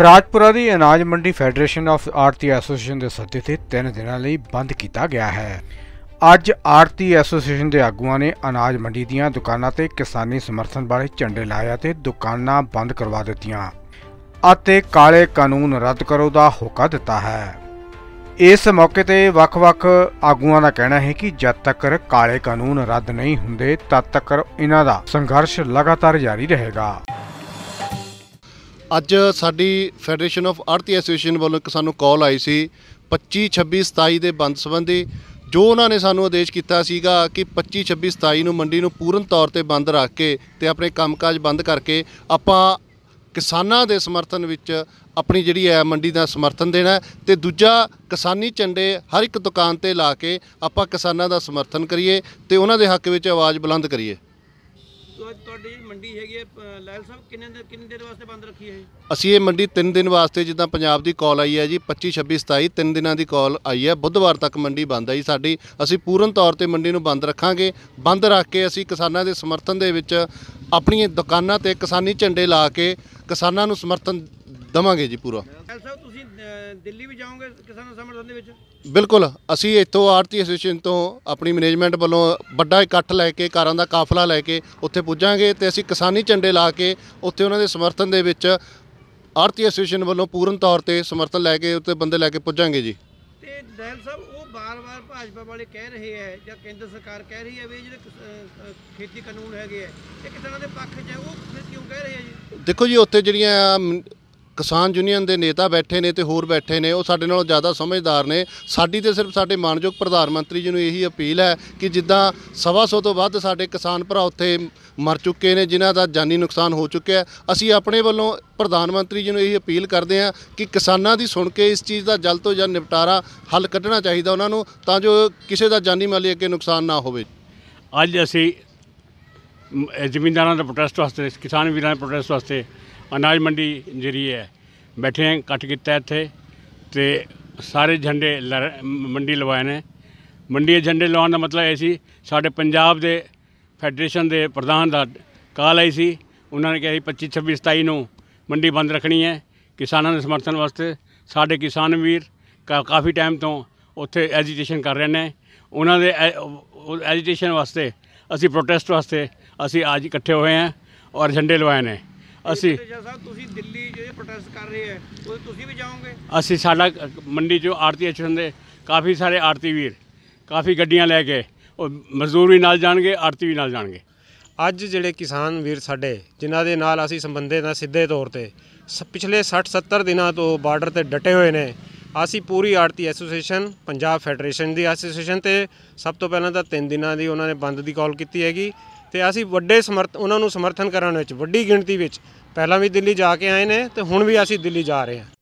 ਰਾਜਪੁਰਾ ਦੀ ਅਨਾਜ ਮੰਡੀ federation of Aarti association ਦੇ ਸੱਦੇ ਤੇ 3 ਦਿਨਾਂ ਲਈ ਬੰਦ ਕੀਤਾ ਗਿਆ ਹੈ ਅੱਜ ਆਰਤੀ ਐਸੋਸੀਏਸ਼ਨ ਦੇ ਆਗੂਆਂ ਨੇ ਅਨਾਜ ਮੰਡੀ ਦੀਆਂ ਦੁਕਾਨਾਂ ਤੇ ਕਿਸਾਨੀ ਸਮਰਥਨ ਬਾਰੇ ਝੰਡੇ ਲਾਇਆ ਤੇ ਦੁਕਾਨਾਂ ਬੰਦ ਕਰਵਾ ਦਿੱਤੀਆਂ ਅਤੇ ਕਾਲੇ ਕਾਨੂੰਨ ਰੱਦ ਕਰੋ ਦਾ ਹੁਕਮ ਦਿੱਤਾ ਹੈ ਇਸ ਮੌਕੇ ਤੇ ਵੱਖ-ਵੱਖ ਆਗੂਆਂ ਦਾ ਕਹਿਣਾ ਹੈ ਕਿ ਜਦ ਤੱਕ ਕਾਲੇ ਕਾਨੂੰਨ ਰੱਦ ਨਹੀਂ ਹੁੰਦੇ ਤਦ ਤੱਕ ਇਹਨਾਂ ਦਾ ਸੰਘਰਸ਼ ਲਗਾਤਾਰ ਜਾਰੀ ਰਹੇਗਾ ਅੱਜ ਸਾਡੀ ਫੈਡਰੇਸ਼ਨ ਆਫ ਆਰਤੀ ਐਸੋਸੀਏਸ਼ਨ ਵੱਲੋਂ ਸਾਨੂੰ ਕਾਲ ਆਈ ਸੀ 25 26 27 ਦੇ ਬੰਦ ਸੰਬੰਧੀ ਜੋ ਉਹਨਾਂ ਨੇ ਸਾਨੂੰ ਆਦੇਸ਼ ਕੀਤਾ ਸੀਗਾ ਕਿ 25 26 27 ਨੂੰ ਮੰਡੀ ਨੂੰ ਪੂਰਨ ਤੌਰ ਤੇ ਬੰਦ ਰੱਖ ਕੇ ਤੇ ਆਪਣੇ ਕੰਮਕਾਜ ਬੰਦ ਕਰਕੇ ਆਪਾਂ ਕਿਸਾਨਾਂ ਦੇ ਸਮਰਥਨ ਵਿੱਚ ਆਪਣੀ ਜਿਹੜੀ ਹੈ ਮੰਡੀ ਦਾ ਸਮਰਥਨ ਦੇਣਾ ਤੇ ਦੂਜਾ ਕਿਸਾਨੀ ਚੰਡੇ ਹਰ ਇੱਕ ਦੁਕਾਨ ਤੇ ਲਾ ਕੇ ਆਪਾਂ ਕਿਸਾਨਾਂ ਦਾ ਸਮਰਥਨ ਕਰੀਏ ਤੇ ਉਹਨਾਂ ਦੇ ਹੱਕ ਵਿੱਚ ਆਵਾਜ਼ ਬੁਲੰਦ ਕਰੀਏ ਤੁਹਾਡੀ ਮੰਡੀ ਹੈਗੀ ਹੈ ਲਾਲ ਸਾਹਿਬ ਕਿੰਨੇ ਕਿੰਨੇ ਦਿਨ ਵਾਸਤੇ ਬੰਦ ਰੱਖੀ ਹੈ ਅਸੀਂ ਇਹ ਮੰਡੀ 3 ਦਿਨ ਵਾਸਤੇ ਜਿੱਦਾਂ ਪੰਜਾਬ ਦੀ ਕਾਲ ਆਈ ਹੈ ਜੀ 25 26 27 3 ਦਿਨਾਂ ਦੀ ਕਾਲ ਆਈ ਹੈ ਬੁੱਧਵਾਰ ਤੱਕ ਮੰਡੀ ਬੰਦ ਹੈ ਜੀ ਸਾਡੀ ਅਸੀਂ ਪੂਰਨ ਤੌਰ ਤੇ ਮੰਡੀ ਨੂੰ ਬੰਦ ਰੱਖਾਂਗੇ ਬੰਦ ਰੱਖ ਕੇ ਅਸੀਂ ਕਿਸਾਨਾਂ ਦੇ ਸਮਰਥਨ ਦੇ ਵਿੱਚ ਆਪਣੀਆਂ ਦੁਕਾਨਾਂ ਤੇ ਕਿਸਾਨੀ ਝੰਡੇ ਲਾ ਕੇ ਕਿਸਾਨਾਂ ਨੂੰ ਸਮਰਥਨ ਦਵਾਂਗੇ ਜੀ ਪੂਰਾ ਤੁਸੀਂ ਦਿੱਲੀ ਵੀ ਜਾਓਗੇ ਸਮਰਥਨ ਦੇ ਵਿੱਚ ਬਿਲਕੁਲ ਅਸੀਂ ਇੱਥੋਂ ਆਰਤੀ ਐਸੋਸੀਏਸ਼ਨ ਤੋਂ ਆਪਣੀ ਮੈਨੇਜਮੈਂਟ ਵੱਲੋਂ ਵੱਡਾ ਇਕੱਠ ਲੈ ਕੇ ਕਾਰਾਂ ਦਾ ਕਾਫਲਾ ਲੈ ਕੇ ਉੱਥੇ ਪੁੱਜਾਂਗੇ ਤੇ ਅਸੀਂ ਕਿਸਾਨੀ ਝੰਡੇ ਲਾ ਕੇ ਉੱਥੇ ਉਹਨਾਂ ਦੇ ਸਮਰਥਨ ਦੇ ਵਿੱਚ ਆਰਤੀ ਐਸੋਸੀਏਸ਼ਨ ਵੱਲੋਂ ਪੂਰਨ ਤੌਰ ਤੇ ਸਮਰਥਨ ਲੈ ਕੇ ਉੱਥੇ ਬੰਦੇ ਲੈ ਕੇ ਪੁੱਜਾਂਗੇ ਜੀ ਤੇ ਦਹਿਲ ਸਾਹਿਬ ਉਹ ਬਾਰ-ਬਾਰ ਭਾਜਪਾ ਵਾਲੇ ਕਹਿ ਰਹੇ ਹੈ ਜਾਂ ਕੇਂਦਰ ਸਰਕਾਰ ਕਹਿ ਰਹੀ ਹੈ ਵੀ ਇਹ ਜਿਹੜੇ ਖੇਤੀ ਕਾਨੂੰਨ ਹੈਗੇ ਆ ਇਹ ਕਿਸਾਨਾਂ ਦੇ ਪੱਖ 'ਚ ਹੈ ਉਹ ਫਿਰ ਕਿਉਂ ਕਹਿ ਰਹੇ ਆ ਜੀ ਦੇਖੋ ਜੀ ਉੱਥੇ ਜਿਹੜੀਆਂ ਕਿਸਾਨ ਯੂਨੀਅਨ ਦੇ ਨੇਤਾ ਬੈਠੇ ਨੇ ਤੇ ਹੋਰ ਬੈਠੇ ਨੇ ਉਹ ਸਾਡੇ ਨਾਲੋਂ ਜ਼ਿਆਦਾ ਸਮਝਦਾਰ ਨੇ ਸਾਡੀ ਤੇ ਸਿਰਫ ਸਾਡੇ ਮਾਨਯੋਗ ਪ੍ਰਧਾਨ ਮੰਤਰੀ ਜੀ ਨੂੰ ਇਹੀ ਅਪੀਲ ਹੈ ਕਿ ਜਿੱਦਾਂ 125 ਤੋਂ ਵੱਧ ਸਾਡੇ ਕਿਸਾਨ ਭਰਾ ਉੱਥੇ ਮਰ ਚੁੱਕੇ ਨੇ ਜਿਨ੍ਹਾਂ ਦਾ ਜਾਨੀ ਨੁਕਸਾਨ ਹੋ ਚੁੱਕਿਆ ਅਸੀਂ ਆਪਣੇ ਵੱਲੋਂ ਪ੍ਰਧਾਨ ਮੰਤਰੀ ਜੀ ਨੂੰ ਇਹੀ ਅਪੀਲ ਕਰਦੇ ਹਾਂ ਕਿ ਕਿਸਾਨਾਂ ਦੀ ਸੁਣ ਕੇ ਇਸ ਚੀਜ਼ ਦਾ ਜਲਦ ਤੋਂ ਜਲਦ ਨਿਪਟਾਰਾ ਹੱਲ ਕੱਢਣਾ ਚਾਹੀਦਾ ਉਹਨਾਂ ਨੂੰ ਤਾਂ ਜੋ ਕਿਸੇ ਦਾ ਜਾਨੀ ਮਾਲੀ ਅੱਗੇ ਨੁਕਸਾਨ ਨਾ ਹੋਵੇ ਅੱਜ ਅਸੀਂ ਜ਼ਮੀਨਦਾਰਾਂ ਦਾ ਪ੍ਰੋਟੈਸਟ ਵਾਸਤੇ ਕਿਸਾਨ ਵੀਰਾਂ ਦਾ ਪ੍ਰੋਟੈਸਟ ਵਾਸਤੇ ਅਨਾਜ ਮੰਡੀ ਜਿਹੜੀ ਹੈ ਬੈਠੇ ਹਾਂ ਇਕੱਠ ਕੀਤਾ ਇੱਥੇ ਤੇ ਸਾਰੇ ਝੰਡੇ ਮੰਡੀ ਲਵਾਏ ਨੇ ਮੰਡੀ ਦੇ ਝੰਡੇ ਲਵਾਉਣ ਦਾ ਮਤਲਬ ਇਹ ਸੀ ਸਾਡੇ ਪੰਜਾਬ ਦੇ ਫੈਡਰੇਸ਼ਨ ਦੇ ਪ੍ਰਧਾਨ ਦਾ ਕਾਲ ਆਈ ਸੀ ਉਹਨਾਂ ਨੇ ਕਿਹਾ 25 26 27 ਨੂੰ ਮੰਡੀ ਬੰਦ ਰੱਖਣੀ ਹੈ ਕਿਸਾਨਾਂ ਦੇ ਸਮਰਥਨ ਵਾਸਤੇ ਸਾਡੇ ਕਿਸਾਨ ਵੀਰ ਕਾਫੀ ਟਾਈਮ ਤੋਂ ਉੱਥੇ ਐਜੀਟੇਸ਼ਨ ਕਰ ਰਹੇ ਨੇ ਉਹਨਾਂ ਦੇ ਐਜੀਟੇਸ਼ਨ ਵਾਸਤੇ ਅਸੀਂ ਪ੍ਰੋਟੈਸਟ ਵਾਸਤੇ ਅਸੀਂ ਅੱਜ ਇਕੱਠੇ ਹੋਏ ਹਾਂ ਔਰ ਝੰਡੇ ਲਵਾਏ ਨੇ ਅਸੀਂ ਸਾਹਿਬ ਤੁਸੀਂ ਦਿੱਲੀ ਜਿਹੜੇ ਪ੍ਰੋਟੈਸਟ ਕਰ ਰਹੇ ਹੈ ਤੁਸੀਂ ਵੀ ਜਾਓਗੇ ਅਸੀਂ ਸਾਡਾ ਮੰਡੀ 'ਚੋਂ ਆਰਤੀ ਐਕਸ਼ਨ ਦੇ ਕਾਫੀ ਸਾਰੇ ਆਰਤੀ ਵੀਰ ਕਾਫੀ ਗੱਡੀਆਂ ਲੈ ਕੇ ਉਹ ਮਜ਼ਦੂਰ ਵੀ ਨਾਲ ਜਾਣਗੇ ਆਰਤੀ ਵੀ ਨਾਲ ਜਾਣਗੇ ਅੱਜ ਜਿਹੜੇ ਕਿਸਾਨ ਵੀਰ ਸਾਡੇ ਜਿਨ੍ਹਾਂ ਦੇ ਨਾਲ ਅਸੀਂ ਸੰਬੰਧੇ ਦਾ ਸਿੱਧੇ ਤੌਰ ਤੇ ਪਿਛਲੇ 60-70 ਦਿਨਾਂ ਤੋਂ ਬਾਰਡਰ ਤੇ ਡਟੇ ਹੋਏ ਨੇ ਅਸੀਂ ਪੂਰੀ ਆਰਤੀ ਐਸੋਸੀਏਸ਼ਨ ਪੰਜਾਬ ਫੈਡਰੇਸ਼ਨ ਦੀ ਐਸੋਸੀਏਸ਼ਨ ਤੇ ਸਭ ਤੋਂ ਪਹਿਲਾਂ ਤਾਂ 3 ਦਿਨਾਂ ਦੀ ਉਹਨਾਂ ਨੇ ਬੰਦ ਦੀ ਕਾਲ ਕੀਤੀ ਹੈਗੀ ਤੇ ਅਸੀਂ ਵੱਡੇ ਸਮਰਥ ਉਹਨਾਂ ਨੂੰ ਸਮਰਥਨ ਕਰਨ ਵਿੱਚ ਵੱਡੀ ਗਿਣਤੀ ਵਿੱਚ ਪਹਿਲਾਂ ਵੀ ਦਿੱਲੀ ਜਾ ਕੇ ਆਏ ਨੇ ਤੇ ਹੁਣ ਵੀ ਅਸੀਂ ਦਿੱਲੀ ਜਾ ਰਹੇ ਹਾਂ